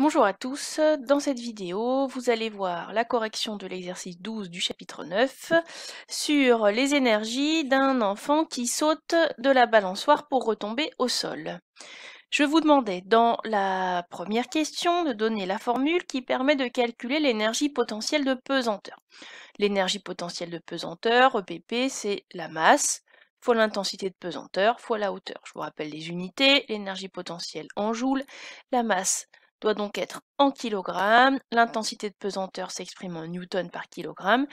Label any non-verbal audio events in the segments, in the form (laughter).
Bonjour à tous, dans cette vidéo vous allez voir la correction de l'exercice 12 du chapitre 9 sur les énergies d'un enfant qui saute de la balançoire pour retomber au sol. Je vous demandais dans la première question de donner la formule qui permet de calculer l'énergie potentielle de pesanteur. L'énergie potentielle de pesanteur, EPP, c'est la masse fois l'intensité de pesanteur, fois la hauteur. Je vous rappelle les unités, l'énergie potentielle en joules, la masse doit donc être en kilogrammes, l'intensité de pesanteur s'exprime en newton par kilogramme,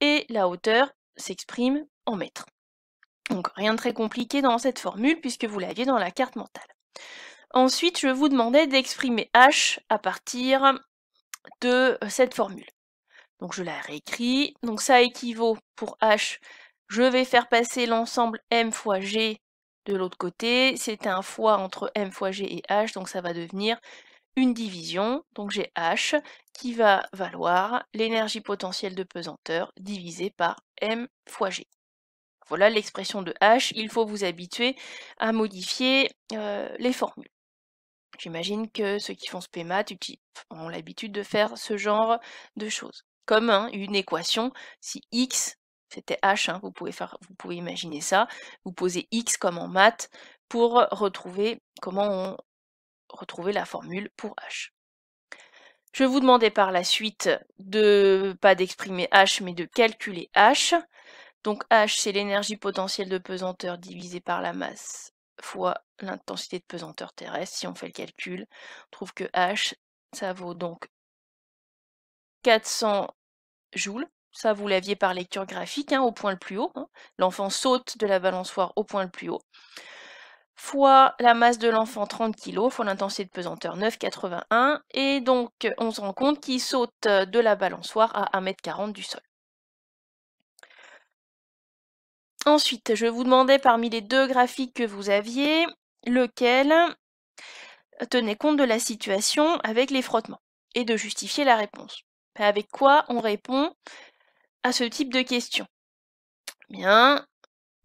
et la hauteur s'exprime en mètres. Donc rien de très compliqué dans cette formule puisque vous l'aviez dans la carte mentale. Ensuite, je vous demandais d'exprimer h à partir de euh, cette formule. Donc je la réécris. Donc ça équivaut pour h, je vais faire passer l'ensemble m fois g de l'autre côté. C'est un fois entre m fois g et h, donc ça va devenir une division, donc j'ai H, qui va valoir l'énergie potentielle de pesanteur divisée par M fois G. Voilà l'expression de H, il faut vous habituer à modifier euh, les formules. J'imagine que ceux qui font ce PMAT ont l'habitude de faire ce genre de choses. Comme hein, une équation, si x, c'était h, hein, vous, pouvez faire, vous pouvez imaginer ça, vous posez x comme en maths pour retrouver comment on retrouver la formule pour h. Je vous demandais par la suite de pas d'exprimer h mais de calculer h. Donc h c'est l'énergie potentielle de pesanteur divisée par la masse fois l'intensité de pesanteur terrestre. Si on fait le calcul, on trouve que h ça vaut donc 400 joules. Ça, vous l'aviez par lecture graphique, hein, au point le plus haut. Hein. L'enfant saute de la balançoire au point le plus haut fois la masse de l'enfant 30 kg fois l'intensité de pesanteur 9,81 et donc on se rend compte qu'il saute euh, de la balançoire à 1,40 m 40 du sol. Ensuite, je vous demandais parmi les deux graphiques que vous aviez, lequel tenait compte de la situation avec les frottements et de justifier la réponse. Avec quoi on répond à ce type de question Bien,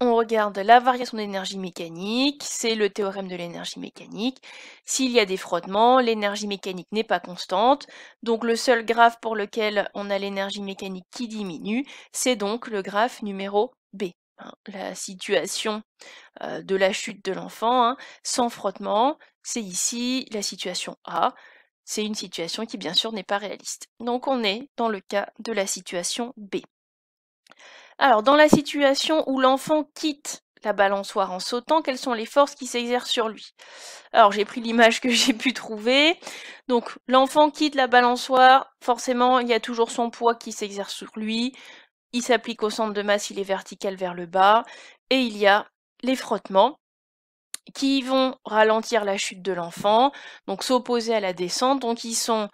on regarde la variation d'énergie mécanique, c'est le théorème de l'énergie mécanique. S'il y a des frottements, l'énergie mécanique n'est pas constante, donc le seul graphe pour lequel on a l'énergie mécanique qui diminue, c'est donc le graphe numéro B. Hein. la situation euh, de la chute de l'enfant hein. sans frottement, c'est ici la situation A. C'est une situation qui bien sûr n'est pas réaliste. Donc on est dans le cas de la situation B. Alors, dans la situation où l'enfant quitte la balançoire en sautant, quelles sont les forces qui s'exercent sur lui Alors, j'ai pris l'image que (laughs) j'ai pu trouver. Donc, l'enfant quitte la balançoire, forcément, il y a toujours son poids qui s'exerce sur lui. Il s'applique au centre de masse, il est vertical vers le bas. Et il y a les frottements qui vont ralentir la chute de l'enfant, donc s'opposer à la descente. Donc, ils sont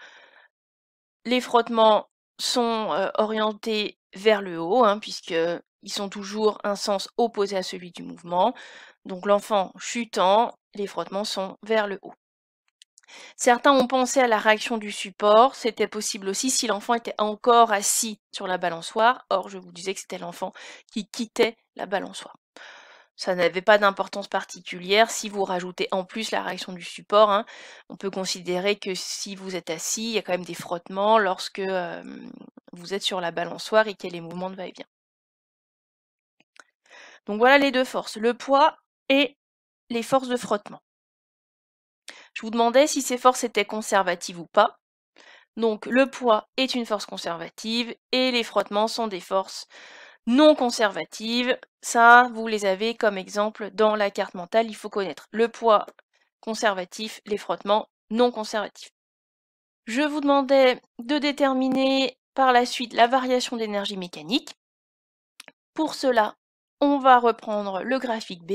les frottements sont euh, orientés vers le haut, hein, puisqu'ils sont toujours un sens opposé à celui du mouvement. Donc l'enfant chutant, les frottements sont vers le haut. Certains ont pensé à la réaction du support, c'était possible aussi si l'enfant était encore assis sur la balançoire, or je vous disais que c'était l'enfant qui quittait la balançoire. Ça n'avait pas d'importance particulière si vous rajoutez en plus la réaction du support. Hein, on peut considérer que si vous êtes assis, il y a quand même des frottements lorsque vous êtes sur la balançoire et qu'il y a les mouvements de va-et-vient. Donc voilà les deux forces, le poids et les forces de frottement. Je vous demandais si ces forces étaient conservatives ou pas. Donc le poids est une force conservative et les frottements sont des forces non conservatives. Ça, vous les avez comme exemple dans la carte mentale. Il faut connaître le poids conservatif, les frottements non conservatifs. Je vous demandais de déterminer par la suite la variation d'énergie mécanique. Pour cela, on va reprendre le graphique B.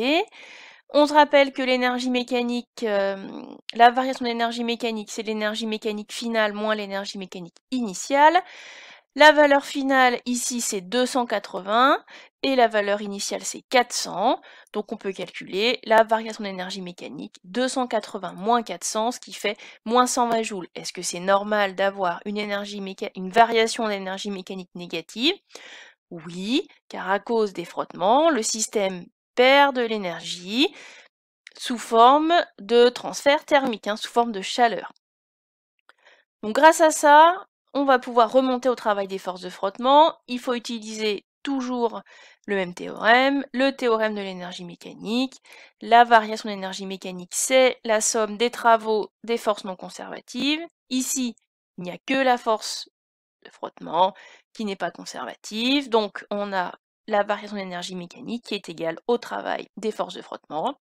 On se rappelle que l'énergie mécanique, euh, la variation d'énergie mécanique, c'est l'énergie mécanique finale moins l'énergie mécanique initiale. La valeur finale ici c'est 280 et la valeur initiale c'est 400. Donc on peut calculer la variation d'énergie mécanique 280 moins 400 ce qui fait moins 120 joules. Est-ce que c'est normal d'avoir une, une variation d'énergie mécanique négative Oui, car à cause des frottements, le système perd de l'énergie sous forme de transfert thermique, hein, sous forme de chaleur. Donc grâce à ça, on va pouvoir remonter au travail des forces de frottement. Il faut utiliser toujours le même théorème, le théorème de l'énergie mécanique. La variation d'énergie mécanique, c'est la somme des travaux des forces non conservatives. Ici, il n'y a que la force de frottement qui n'est pas conservative. Donc, on a la variation d'énergie mécanique qui est égale au travail des forces de frottement.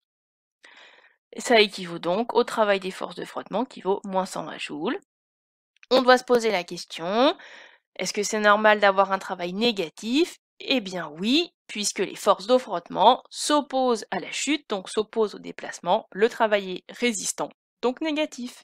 Ça équivaut donc au travail des forces de frottement qui vaut moins 120 joules on doit se poser la question, est-ce que c'est normal d'avoir un travail négatif Eh bien oui, puisque les forces de frottement s'opposent à la chute, donc s'opposent au déplacement, le travail est résistant, donc négatif.